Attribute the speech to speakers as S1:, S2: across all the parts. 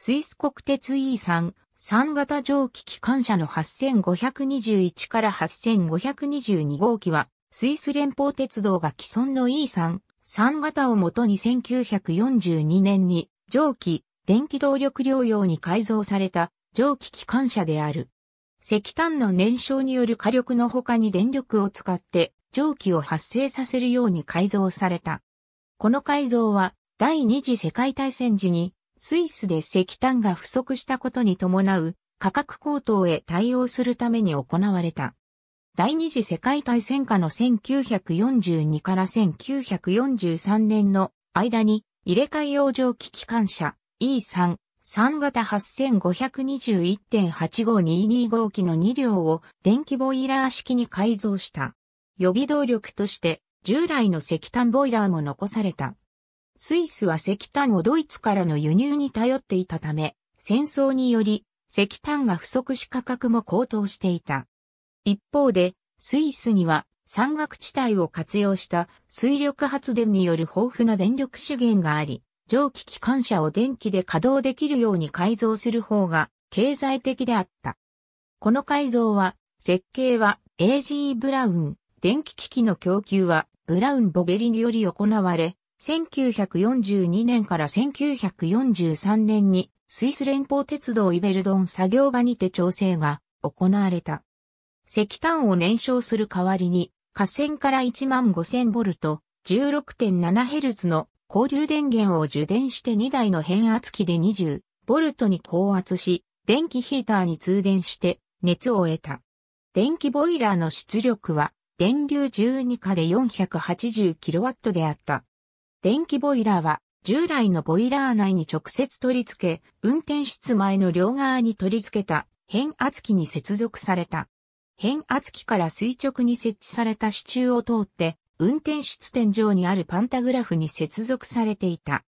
S1: スイス国鉄 E3、3型蒸気機関車の8521から8522号機は、スイス連邦鉄道が既存の E3、3型をもとに1942年に、蒸気、電気動力療養に改造された蒸気機関車である。石炭の燃焼による火力の他に電力を使って蒸気を発生させるように改造された。この改造は第二次世界大戦時にスイスで石炭が不足したことに伴う価格高騰へ対応するために行われた。第二次世界大戦下の1942から1943年の間に入れ替え洋上機機関車 E3、3型8521.85225機の2両を電気ボイラー式に改造した。予備動力として従来の石炭ボイラーも残された。スイスは石炭をドイツからの輸入に頼っていたため、戦争により石炭が不足し価格も高騰していた。一方で、スイスには山岳地帯を活用した水力発電による豊富な電力資源があり、蒸気機関車を電気で稼働できるように改造する方が経済的であった。この改造は、設計は A.G. ブラウン、電気機器の供給はブラウン・ボベリにより行われ、1942年から1943年にスイス連邦鉄道イベルドン作業場にて調整が行われた。石炭を燃焼する代わりに、河川から1万5000ボルト、16.7ヘルツの交流電源を受電して2台の変圧器で20ボルトに高圧し、電気ヒーターに通電して熱を得た。電気ボイラーの出力は電流12下で4 8 0ットであった。電気ボイラーは従来のボイラー内に直接取り付け、運転室前の両側に取り付けた変圧器に接続された。変圧器から垂直に設置された支柱を通って、運転室天井にあるパンタグラフに接続されていた。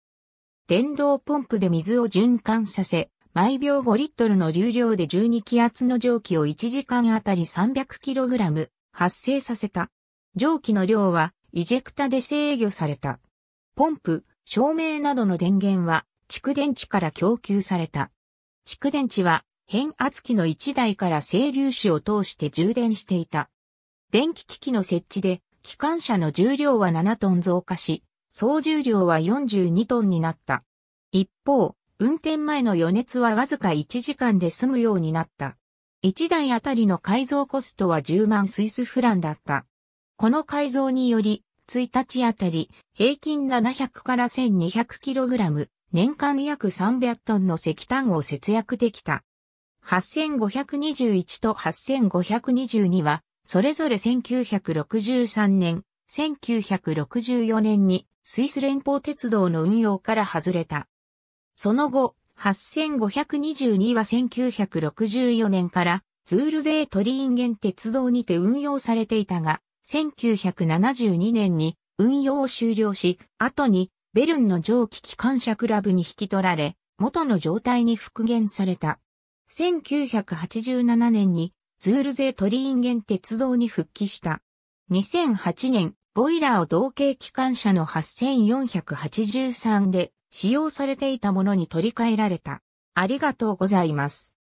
S1: 電動ポンプで水を循環させ、毎秒5リットルの流量で12気圧の蒸気を1時間あたり 300kg 発生させた。蒸気の量はイジェクタで制御された。ポンプ、照明などの電源は蓄電池から供給された。蓄電池は変圧器の1台から整粒子を通して充電していた。電気機器の設置で機関車の重量は7トン増加し、総重量は42トンになった。一方、運転前の余熱はわずか1時間で済むようになった。1台あたりの改造コストは10万スイスフランだった。この改造により、1日あたり、平均700から1 2 0 0ラム、年間約300トンの石炭を節約できた。8521と8522は、それぞれ1963年、1964年にスイス連邦鉄道の運用から外れた。その後、8522は1964年からツールゼートリーンゲン鉄道にて運用されていたが、1972年に運用を終了し、後にベルンの蒸気機関車クラブに引き取られ、元の状態に復元された。1987年にツールゼトリインゲン鉄道に復帰した。2008年、ボイラーを同型機関車の8483で使用されていたものに取り替えられた。ありがとうございます。